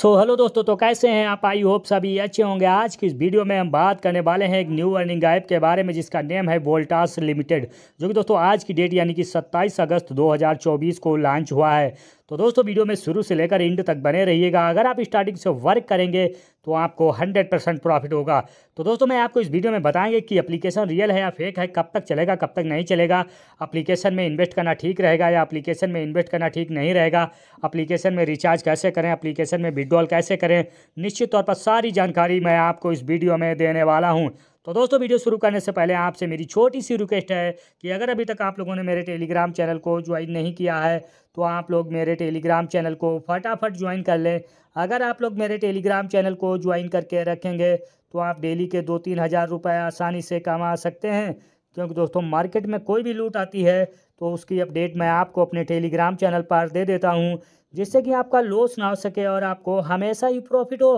सो so, hello दोस्तों तो कैसे हैं आप आई होप सभी अच्छे होंगे आज की इस वीडियो में हम बात करने वाले हैं एक न्यू अर्निंग ऐप के बारे में जिसका नेम है वोल्टास लिमिटेड जो कि दोस्तों आज की डेट यानी कि 27 अगस्त 2024 को लॉन्च हुआ है तो दोस्तों वीडियो में शुरू से लेकर इंड तक बने रहिएगा अगर आप स्टार्टिंग से वर्क करेंगे तो आपको 100 परसेंट प्रॉफिट होगा तो दोस्तों मैं आपको इस वीडियो में बताएंगे कि एप्लीकेशन रियल है या फेक है कब तक चलेगा कब तक नहीं चलेगा एप्लीकेशन में इन्वेस्ट करना ठीक रहेगा या एप्लीकेशन में इन्वेस्ट करना ठीक नहीं रहेगा अप्लीकेशन में रिचार्ज कैसे करें अप्लीकेशन में विड्रॉल कैसे करें निश्चित तौर पर सारी जानकारी मैं आपको इस वीडियो में देने वाला हूँ तो दोस्तों वीडियो शुरू करने से पहले आपसे मेरी छोटी सी रिक्वेस्ट है कि अगर अभी तक आप लोगों ने मेरे टेलीग्राम चैनल को ज्वाइन नहीं किया है तो आप लोग मेरे टेलीग्राम चैनल को फटाफट ज्वाइन कर लें अगर आप लोग मेरे टेलीग्राम चैनल को ज्वाइन करके रखेंगे तो आप डेली के दो तीन हज़ार रुपये आसानी से कमा सकते हैं क्योंकि दोस्तों मार्केट में कोई भी लूट आती है तो उसकी अपडेट मैं आपको अपने टेलीग्राम चैनल पर दे देता हूँ जिससे कि आपका लॉस ना हो सके और आपको हमेशा ही प्रॉफिट हो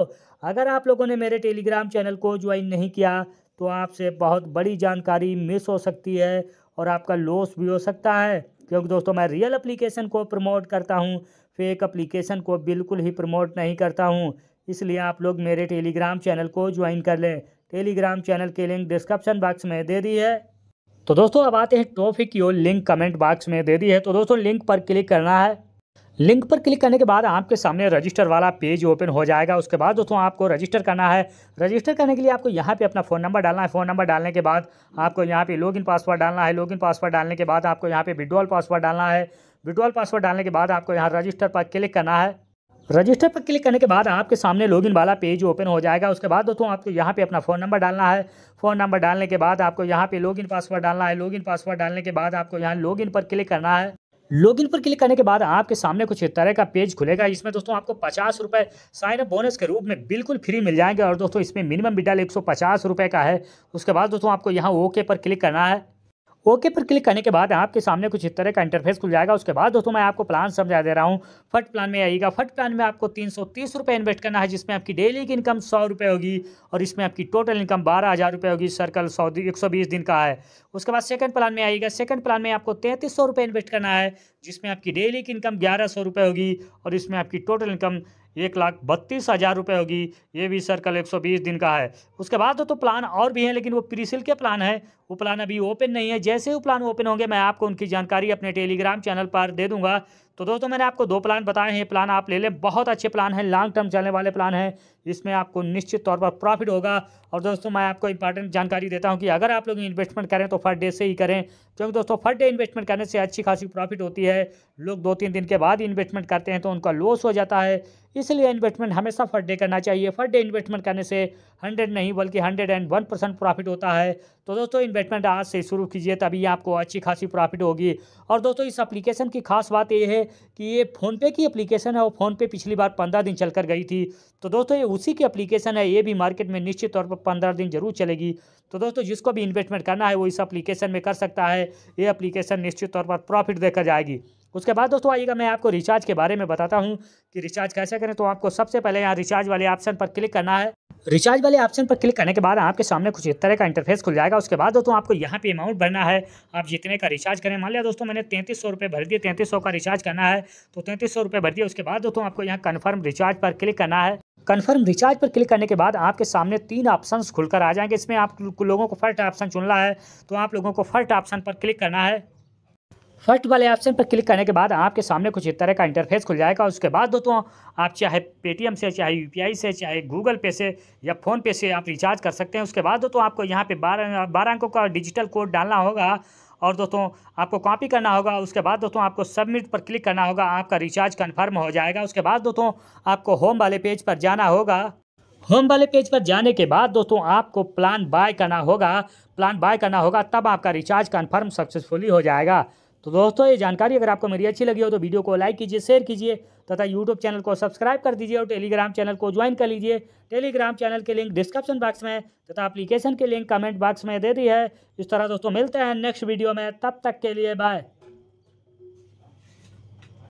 अगर आप लोगों ने मेरे टेलीग्राम चैनल को ज्वाइन नहीं किया तो आपसे बहुत बड़ी जानकारी मिस हो सकती है और आपका लॉस भी हो सकता है क्योंकि दोस्तों मैं रियल एप्लीकेशन को प्रमोट करता हूँ फेक एप्लीकेशन को बिल्कुल ही प्रमोट नहीं करता हूँ इसलिए आप लोग मेरे टेलीग्राम चैनल को ज्वाइन कर लें टेलीग्राम चैनल के लिंक डिस्क्रिप्शन बॉक्स में दे दी है तो दोस्तों अब आते हैं टॉपिक की ओर लिंक कमेंट बॉक्स में दे दी है तो दोस्तों लिंक पर क्लिक करना है लिंक पर क्लिक करने के बाद आपके सामने रजिस्टर वाला पेज ओपन हो जाएगा उसके बाद दोस्तों आपको रजिस्टर करना है रजिस्टर करने के लिए आपको यहाँ पे अपना फ़ोन नंबर डालना है फ़ोन नंबर डालने के बाद आपको यहाँ पे लॉगिन पासवर्ड डालना है लॉगिन पासवर्ड डालने के बाद आपको यहाँ पे विड्रॉल पासवर्ड डालना है विड्रॉल पासवर्ड डालने के बाद आपको यहाँ रजिस्टर पर क्लिक करना है रजिस्टर पर क्लिक करने के बाद आपके सामने लॉगिन वाला पेज ओपन हो जाएगा उसके बाद दोस्तों आपको यहाँ पे अपना फ़ोन नंबर डालना है फ़ोन नंबर डालने के बाद आपको यहाँ पे लॉगिन पासवर्ड डालना है लॉगिन पासवर्ड डालने के बाद आपको यहाँ लॉगिन पर क्लिक करना है लॉगिन पर क्लिक करने के बाद आपके सामने कुछ तरह का पेज खुलेगा इसमें दोस्तों आपको पचास रुपये साइनअप बोनस के रूप में बिल्कुल फ्री मिल जाएंगे और दोस्तों इसमें मिनिमम बिडल एक सौ पचास रुपये का है उसके बाद दोस्तों आपको यहाँ ओके पर क्लिक करना है ओके पर क्लिक करने के बाद आपके सामने कुछ इस तरह का इंटरफेस खुल जाएगा उसके बाद दोस्तों मैं आपको प्लान समझा दे रहा हूँ फट प्लान में आइएगा फट प्लान में आपको तीन सौ तीस रुपये इन्वेस्ट करना है जिसमें आपकी डेली की इनकम सौ रुपये होगी और इसमें आपकी टोटल इनकम बारह हज़ार रुपये होगी सर्कल सौ एक सौ बीस दिन का है उसके बाद सेकंड प्लान में आइएगा सेकंड प्लान में आपको तैंतीस सौ रुपये इन्वेस्ट करना है जिसमें आपकी डेली की इनकम ग्यारह सौ रुपये होगी और इसमें आपकी टोटल इनकम एक लाख बत्तीस हज़ार रुपये होगी ये भी सर कल एक सौ बीस दिन का है उसके बाद तो, प्लान और भी हैं लेकिन वो प्रीसिल के प्लान है वो प्लान अभी ओपन नहीं है जैसे वो प्लान ओपन होंगे मैं आपको उनकी जानकारी अपने टेलीग्राम चैनल पर दे दूंगा तो दोस्तों मैंने आपको दो प्लान बताए हैं प्लान आप ले लें बहुत अच्छे प्लान हैं लॉन्ग टर्म चलने वाले प्लान हैं इसमें आपको निश्चित तौर पर प्रॉफिट होगा और दोस्तों मैं आपको इंपॉर्टेंट जानकारी देता हूं कि अगर आप लोग इन्वेस्टमेंट करें तो फर्स्ट डे से ही करें क्योंकि दोस्तों फर्स्ट डे इन्वेस्टमेंट करने से अच्छी खासी प्रॉफिट होती है लोग दो तीन दिन के बाद इन्वेस्टमेंट करते हैं तो उनका लॉस हो जाता है इसलिए इन्वेस्टमेंट हमेशा फर्स्ट डे करना चाहिए फर्स्ट डे इन्वेस्टमेंट करने से हंड्रेड नहीं बल्कि hundred and one percent profit होता है तो दोस्तों इन्वेस्टमेंट आज से शुरू कीजिए तभी आपको अच्छी खासी प्रॉफिट होगी और दोस्तों इस अप्लीकेशन की खास बात यह है कि ये फ़ोनपे की एप्लीकेशन है वो फ़ोनपे पिछली बार पंद्रह दिन चलकर गई थी तो दोस्तों ये उसी की एप्लीकेशन है ये भी मार्केट में निश्चित तौर पर पंद्रह दिन जरूर चलेगी तो दोस्तों जिसको भी इन्वेस्टमेंट करना है वो इस एप्लीकेशन में कर सकता है ये अप्लीकेशन निश्चित तौर पर प्रॉफिट देकर जाएगी उसके बाद दोस्तों आइएगा मैं आपको रिचार्ज के बारे में बताता हूँ कि रिचार्ज कैसे करें तो आपको सबसे पहले यहाँ रिचार्ज वाले ऑप्शन पर क्लिक करना है रिचार्ज वाले ऑप्शन पर क्लिक करने के बाद आपके सामने कुछ इस तरह का इंटरफेस खुल जाएगा उसके बाद दोस्तों आपको यहाँ पे अमाउंट भरना है आप जितने का रिचार्ज करें मान लिया दोस्तों मैंने तैंतीस सौ रुपये भर दिए तैंतीस सौ का रिचार्ज करना है तो तैंतीस सौ रुपये भर दिए उसके बाद दोस्तों आपको यहाँ कन्फर्म रिचार्ज पर क्लिक करना है कन्फर्म रिचार्ज पर क्लिक करने के बाद आपके सामने तीन ऑप्शन खुलकर आ जाएंगे इसमें आप लोगों को फर्स्ट ऑप्शन चुनना है तो आप लोगों को फर्स्ट ऑप्शन पर क्लिक करना है फर्स्ट वाले ऑप्शन पर क्लिक करने के बाद आपके सामने कुछ इस तरह का इंटरफेस खुल जाएगा उसके बाद दोस्तों आप चाहे पेटीएम से चाहे यूपीआई से चाहे गूगल पे से या फ़ोन पे से आप रिचार्ज कर सकते हैं उसके बाद दोस्तों आपको यहाँ पे बारह बारह अंकों का डिजिटल कोड डालना होगा और दोस्तों आपको कॉपी करना होगा उसके बाद दोस्तों आपको सबमिट पर क्लिक करना होगा आपका रिचार्ज कन्फर्म हो जाएगा उसके बाद दोस्तों आपको होम वाले पेज पर जाना होगा होम वाले पेज पर जाने के बाद दोस्तों आपको प्लान बाय करना होगा प्लान बाय करना होगा तब आपका रिचार्ज कन्फर्म सक्सेसफुली हो जाएगा तो दोस्तों ये जानकारी अगर आपको मेरी अच्छी लगी हो तो वीडियो को लाइक कीजिए शेयर कीजिए तथा यूट्यूब चैनल को सब्सक्राइब कर दीजिए और टेलीग्राम चैनल को ज्वाइन कर लीजिए टेलीग्राम चैनल के लिंक डिस्क्रिप्शन बॉक्स में तथा अप्लीकेशन के लिंक कमेंट बॉक्स में दे दी है इस तरह दोस्तों मिलते हैं नेक्स्ट वीडियो में तब तक के लिए बाय